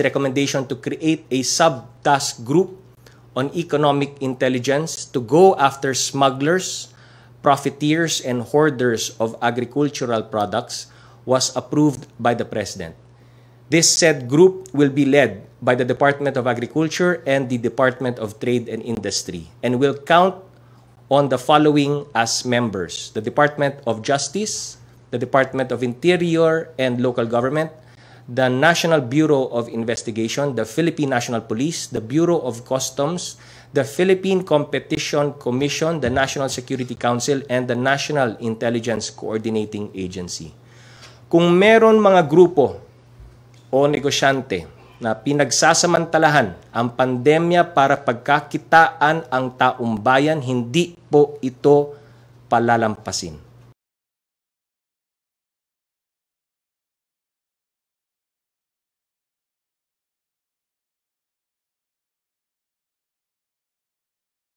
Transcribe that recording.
the recommendation to create a sub-task group on economic intelligence to go after smugglers, profiteers, and hoarders of agricultural products was approved by the President. This said group will be led by the Department of Agriculture and the Department of Trade and Industry and will count on the following as members the Department of Justice, the Department of Interior and Local Government, the National Bureau of Investigation, the Philippine National Police, the Bureau of Customs, the Philippine Competition Commission, the National Security Council, and the National Intelligence Coordinating Agency. Kung meron mga grupo o negosyante na pinagsasamantalahan ang pandemya para pagkakitaan ang taumbayan, hindi po ito palalampasin.